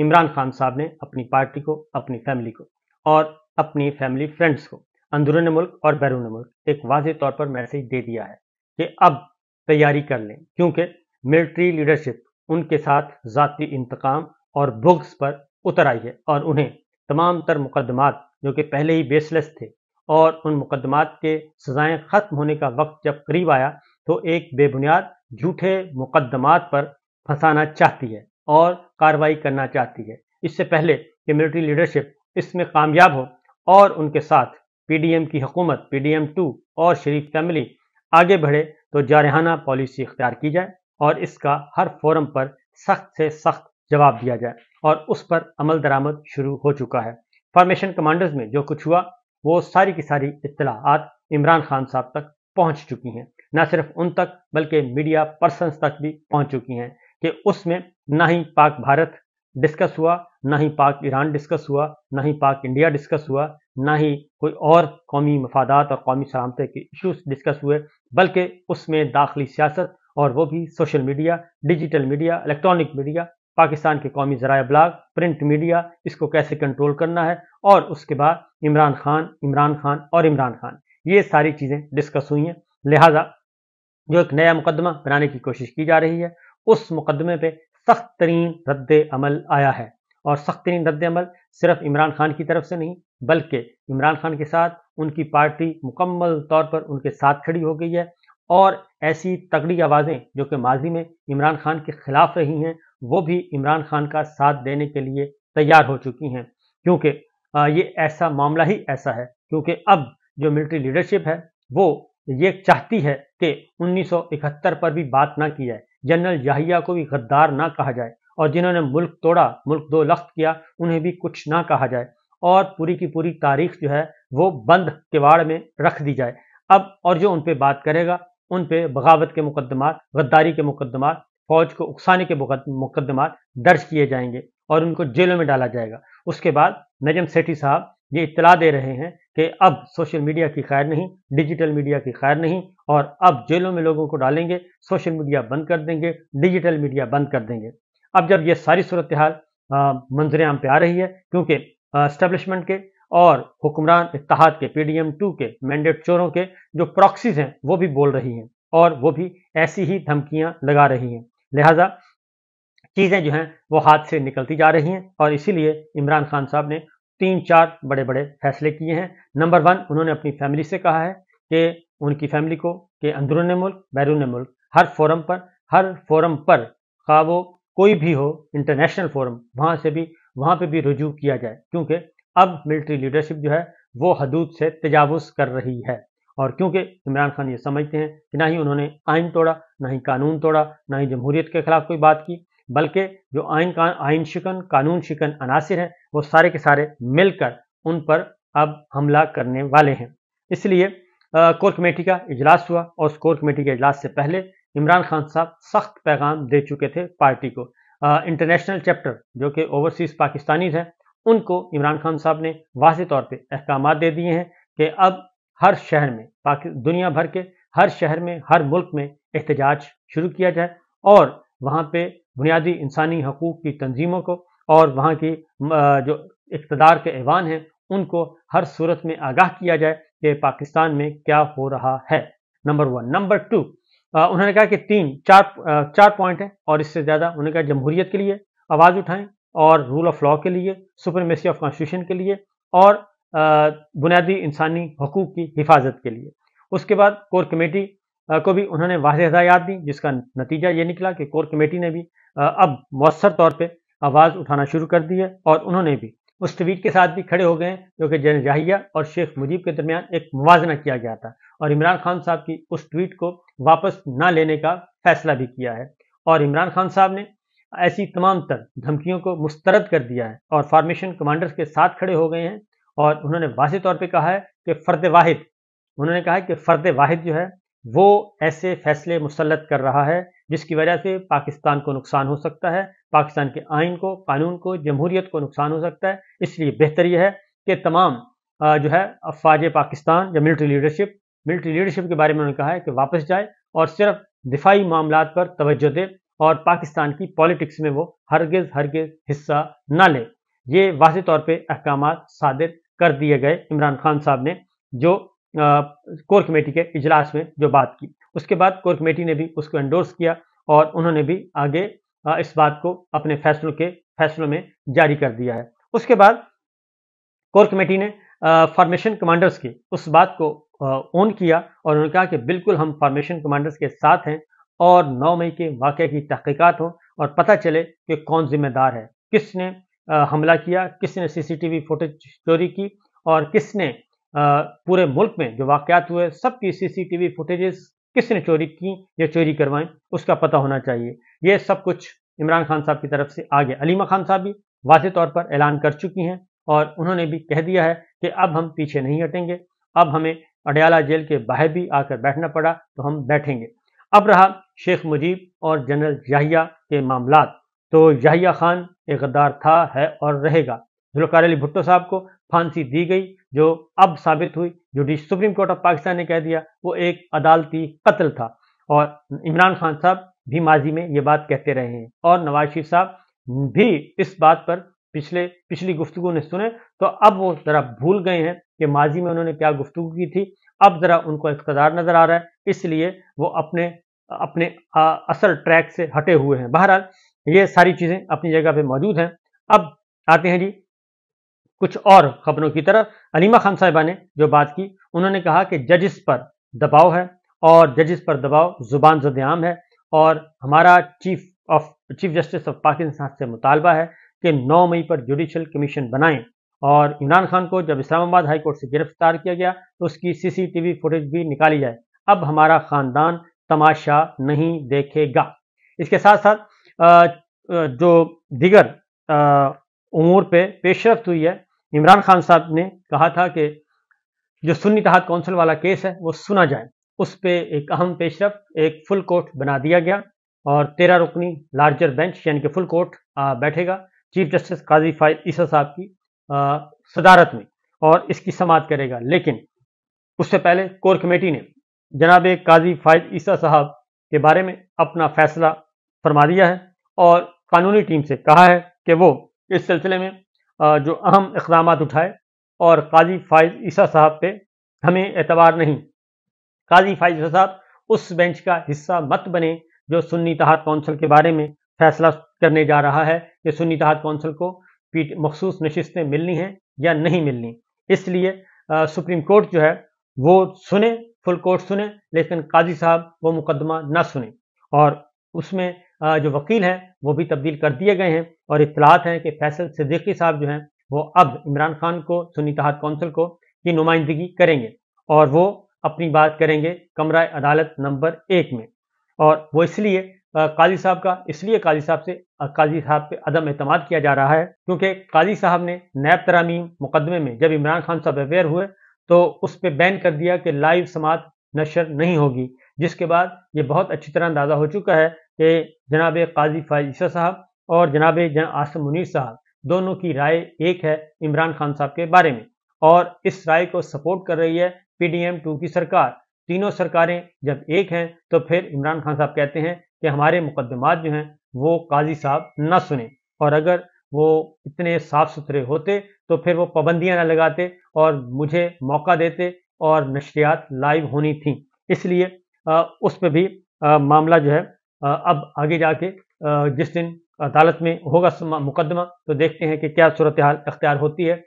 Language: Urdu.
عمران خان صاحب نے اپنی پارٹی کو اپنی فیملی کو اور اپنی فیملی فرینڈز کو اندرون ملک اور بیرون ملک ایک واضح طور پر میسج دے دیا ہے کہ اب تیاری کر لیں کیونکہ ملٹری لیڈرشپ ان کے ساتھ ذاتی انتقام اور بغز پر اتر آئی ہے اور انہیں تمام تر مقدمات جو کہ پہلے ہی بیس لیس تھے اور ان مقدمات کے سزائیں ختم ہونے کا وقت جب قریب آیا تو ایک بے بنیاد جھوٹے مقدمات پر پھنسانا چاہتی ہے اور کاروائی کرنا چاہتی ہے اس سے پہلے کہ ملٹری لیڈرشپ اس میں کامیاب ہو اور ان کے ساتھ پی ڈی ایم کی حکومت پی ڈی ایم ٹو اور شریف فیملی آگے بڑھے تو جارحانہ پالیسی اختیار کی جائے اور اس کا ہر فورم پر سخت سے سخت جواب دیا جائے اور اس پر عمل درآمد شروع ہو چکا ہے فارمیشن کمانڈرز میں جو کچھ ہوا وہ ساری کی ساری اطلاعات عمران خان صاحب تک پہنچ چکی ہیں نہ صرف ان تک بلکہ میڈیا پرسنز تک بھی پہنچ چکی ہیں کہ اس میں نہ ہی پاک بھارت ڈسکس ہوا نہ ہی پاک ایران ڈسکس ہوا نہ ہی پاک انڈیا ڈسکس ہوا نہ ہی کوئی اور قومی مفادات اور قومی سلامتی کے ایشوز ڈسکس ہوئے بلکہ اس میں داخلی سیاست اور وہ بھی social media digital media electronic media Pakistan کے قومی ذرائع بلاگ پرنٹ میڈیا اس کو کیسے کنٹرول کرنا ہے اور اس کے بعد عمران خان عمران خان اور عمران خان یہ ساری چیزیں ڈسکس ہوئی ہیں لہٰذا جو ایک نیا مقدمہ بنانے کی کوشش کی جا رہی ہے اس مقدمے پہ سخت ترین رد عمل آیا ہے اور سخت ترین رد عمل صرف عمران خان کی طرف سے نہیں بلکہ عمران خان کے ساتھ ان کی پارٹی مکمل طور پر ان کے ساتھ کھڑی ہو گئی ہے اور ایسی تگڑی آوازیں جو کہ ماضی میں عمران خان کے خلاف رہی ہیں وہ بھی عمران خان کا ساتھ دینے کے لیے تیار ہو چکی ہیں کیونکہ یہ ایسا معاملہ ہی ایسا ہے کیونکہ اب جو ملٹری لیڈرشپ ہے وہ یہ چاہتی ہے کہ انیس سو اکہتر پر بھی بات نہ کی جائے جنرل یحییٰ کو بھی غدار نہ کہا جائے اور جنہوں نے ملک توڑا ملک دو لخت کیا انہیں بھی کچھ نہ کہا جائے اور پوری کی پوری تاریخ جو ہے وہ بند کواڑ میں رکھ دی جائے اب اور جو ان پہ بات کرے گا ان پہ بغاوت کے مقدمات غداری کے مقدمات فوج کو اکسانے کے مقدمات درج کیے جائیں گے اور ان کو جیلوں میں ڈالا جائے گا اس کے بعد نجم سیٹھی صاحب یہ اطلاع دے رہے ہیں کہ اب سوشل میڈیا کی خیر نہیں ڈیجیٹل میڈیا کی خیر نہیں اور اب جیلوں میں لوگوں کو ڈالیں گے سوشل میڈیا بند کر دیں گے ڈیجیٹل میڈیا بند کر دیں گے اب جب یہ ساری صورتحال منظر عام پہ آ رہی ہے کیونکہ اسٹیبلشمنٹ کے اور حکمران اتحاد کے پی ڈی ایم ٹو کے مینڈیٹ چوروں کے جو پراکسیز ہیں وہ بھی بول رہی ہیں اور وہ بھی ایسی ہی دھمکیاں لگا رہی ہیں لہٰذا چیزیں جو ہیں وہ ہاتھ سے نکلتی جا رہی ہیں اور اسی لیے عمران خان صاحب نے تین چار بڑے بڑے فیصلے کیے ہیں نمبر ون انہوں نے اپنی فیملی سے کہا ہے کہ ان کی فیملی کو کہ اندرون ملک بیرون ملک ہر فورم پر ہر فورم پر خواہ وہ کوئی بھی ہو انٹرنیشنل فورم وہاں سے بھی وہاں پہ بھی رجوع کیا جائے کیونکہ اب ملٹری لیڈرشپ جو ہے وہ حدود سے تجاوز کر رہی ہے اور کیونکہ عمران خان یہ سمجھتے ہیں کہ نہ ہی انہوں نے آئین توڑا نہ ہی قانون توڑا نہ ہی جمہوریت کے خلاف کوئی بات کی بلکہ جو آئین آئین شکن قانون شکن عناصر ہیں وہ سارے کے سارے مل کر ان پر اب حملہ کرنے والے ہیں اس لیے کور کمیٹی کا اجلاس ہوا اور اس کور کمیٹی کے اجلاس سے پہلے عمران خان صاحب سخت پیغام دے چکے تھے پارٹی کو انٹرنیشنل چیپٹر جو کہ اوورسیز پاکستانیز ہیں ان کو عمران خان صاحب نے واضح طور پہ احکامات دے دیے ہیں کہ اب ہر شہر میں دنیا بھر کے ہر شہر میں ہر ملک میں احتجاج شروع کیا جائے اور وہاں پہ بنیادی انسانی حقوق کی تنظیموں کو اور وہاں کی جو اقتدار کے ایوان ہیں ان کو ہر صورت میں آگاہ کیا جائے کہ پاکستان میں کیا ہو رہا ہے نمبر ون نمبر ٹو انہوں نے کہا کہ تین چار چار پوائنٹ ہیں اور اس سے زیادہ انہوں نے کہا جمہوریت کے لیے آواز اٹھائیں اور رول آف لاء کے لیے سپریمیسی آف کانسٹیٹیوشن کے لیے اور بنیادی انسانی حقوق کی حفاظت کے لیے اس کے بعد کور کمیٹی کو بھی انہوں نے واضح ہدایات دی جس کا نتیجہ یہ نکلا کہ کور کمیٹی نے بھی اب مؤثر طور پہ آواز اٹھانا شروع کر دی ہے اور انہوں نے بھی اس ٹویٹ کے ساتھ بھی کھڑے ہو گئے ہیں جو کہ جنرل جاہیہ اور شیخ مجیب کے درمیان ایک موازنہ کیا گیا تھا اور عمران خان صاحب کی اس ٹویٹ کو واپس نہ لینے کا فیصلہ بھی کیا ہے اور عمران خان صاحب نے ایسی تمام تر دھمکیوں کو مسترد کر دیا ہے اور فارمیشن کمانڈرز کے ساتھ کھڑے ہو گئے ہیں اور انہوں نے واضح طور پہ کہا ہے کہ فرد واحد انہوں نے کہا ہے کہ فرد واحد جو ہے وہ ایسے فیصلے مسلط کر رہا ہے جس کی وجہ سے پاکستان کو نقصان ہو سکتا ہے پاکستان کے آئین کو قانون کو جمہوریت کو نقصان ہو سکتا ہے اس لیے بہتر یہ ہے کہ تمام جو ہے افواج پاکستان یا ملٹری لیڈرشپ ملٹری لیڈرشپ کے بارے میں انہوں نے کہا ہے کہ واپس جائے اور صرف دفاعی معاملات پر توجہ دے اور پاکستان کی پالیٹکس میں وہ ہرگز ہرگز حصہ نہ لے یہ واضح طور پہ احکامات صادر کر دیے گئے عمران خان صاحب نے جو کور کمیٹی کے اجلاس میں جو بات کی اس کے بعد کور کمیٹی نے بھی اس کو انڈورس کیا اور انہوں نے بھی آگے اس بات کو اپنے فیصلوں کے فیصلوں میں جاری کر دیا ہے اس کے بعد کور کمیٹی نے فارمیشن کمانڈرز کی اس بات کو اون کیا اور انہوں نے کہا کہ بالکل ہم فارمیشن کمانڈرز کے ساتھ ہیں اور نو مئی کے واقعہ کی تحقیقات ہوں اور پتہ چلے کہ کون ذمہ دار ہے کس نے حملہ کیا کس نے سی سی ٹی وی فوٹیج چوری کی اور کس نے پورے ملک میں جو واقعات ہوئے سب کی سی سی ٹی وی فوٹیجز کس نے چوری کی یا چوری کروائیں اس کا پتہ ہونا چاہیے یہ سب کچھ عمران خان صاحب کی طرف سے آگے علیمہ خان صاحب بھی واضح طور پر اعلان کر چکی ہیں اور انہوں نے بھی کہہ دیا ہے کہ اب ہم پیچھے نہیں ہٹیں گے اب ہمیں اڈیالہ جیل کے باہر بھی آ کر بیٹھنا پڑا تو ہم بیٹھیں گے اب رہا شیخ مجیب اور جنرل کے معاملات تو یحییٰ خان ایک غدار تھا ہے اور رہے گا ذلوکار علی بھٹو صاحب کو پھانسی دی گئی جو اب ثابت ہوئی جو سپریم کورٹ آف پاکستان نے کہہ دیا وہ ایک عدالتی قتل تھا اور عمران خان صاحب بھی ماضی میں یہ بات کہتے رہے ہیں اور نواز شریف صاحب بھی اس بات پر پچھلے پچھلی گفتگو نے سنے تو اب وہ ذرا بھول گئے ہیں کہ ماضی میں انہوں نے کیا گفتگو کی تھی اب ذرا ان کو اقتدار نظر آ رہا ہے اس لیے وہ اپنے اپنے اصل ٹریک سے ہٹے ہوئے ہیں بہرحال یہ ساری چیزیں اپنی جگہ پہ موجود ہیں اب آتے ہیں جی کچھ اور خبروں کی طرف علیمہ خان صاحبہ نے جو بات کی انہوں نے کہا کہ ججز پر دباؤ ہے اور ججز پر دباؤ زبان زد عام ہے اور ہمارا chief of chief justice of Pakistan سے مطالبہ ہے کہ نو مئی پر جوڈیشل کمیشن بنائیں اور عمران خان کو جب اسلام آباد ہائی کورٹ سے گرفتار کیا گیا تو اس کی سی سی ٹی وی فوٹیج بھی نکالی جائے اب ہمارا خاندان تماشا نہیں دیکھے گا اس کے ساتھ ساتھ جو دیگر امور پہ پیش رفت ہوئی ہے عمران خان صاحب نے کہا تھا کہ جو سنی تحت کونسل والا کیس ہے وہ سنا جائے اس پہ ایک اہم پیش رفت ایک فل کورٹ بنا دیا گیا اور تیرہ رکنی لارجر بینچ یعنی کہ فل کورٹ بیٹھے گا چیف جسٹس قاضی فائد عیسیٰ صاحب کی صدارت میں اور اس کی سماعت کرے گا لیکن اس سے پہلے کور کمیٹی نے جناب قاضی فائد عیسیٰ صاحب کے بارے میں اپنا فیصلہ فرما دیا ہے اور قانونی ٹیم سے کہا ہے کہ وہ اس سلسلے میں جو اہم اقدامات اٹھائے اور قاضی فائز عیسیٰ صاحب پہ ہمیں اعتبار نہیں قاضی فائز عیسیٰ صاحب اس بینچ کا حصہ مت بنے جو سنی تحاد کونسل کے بارے میں فیصلہ کرنے جا رہا ہے کہ سنی تحاد کونسل کو مخصوص نشستیں ملنی ہیں یا نہیں ملنی اس لیے سپریم کورٹ جو ہے وہ سنیں فل کورٹ سنیں لیکن قاضی صاحب وہ مقدمہ نہ سنیں اور اس میں جو وکیل ہیں وہ بھی تبدیل کر دیے گئے ہیں اور اطلاعات ہیں کہ فیصل صدیقی صاحب جو ہیں وہ اب عمران خان کو سنی اتحاد کونسل کو کی نمائندگی کریں گے اور وہ اپنی بات کریں گے کمرہ عدالت نمبر ایک میں اور وہ اس لیے قاضی صاحب کا اس لیے قاضی صاحب سے قاضی صاحب پہ عدم اعتماد کیا جا رہا ہے کیونکہ قاضی صاحب نے نیب ترامیم مقدمے میں جب عمران خان صاحب اویئر ہوئے تو اس پہ بین کر دیا کہ لائیو سماعت نشر نہیں ہوگی جس کے بعد یہ بہت اچھی طرح اندازہ ہو چکا ہے کہ جناب قاضی عیسیٰ صاحب اور جناب جنا منیر صاحب دونوں کی رائے ایک ہے عمران خان صاحب کے بارے میں اور اس رائے کو سپورٹ کر رہی ہے پی ڈی ایم ٹو کی سرکار تینوں سرکاریں جب ایک ہیں تو پھر عمران خان صاحب کہتے ہیں کہ ہمارے مقدمات جو ہیں وہ قاضی صاحب نہ سنیں اور اگر وہ اتنے صاف ستھرے ہوتے تو پھر وہ پابندیاں نہ لگاتے اور مجھے موقع دیتے اور نشریات لائیو ہونی تھیں اس لیے اس پہ بھی معاملہ جو ہے اب آگے جا کے جس دن عدالت میں ہوگا مقدمہ تو دیکھتے ہیں کہ کیا صورتحال اختیار ہوتی ہے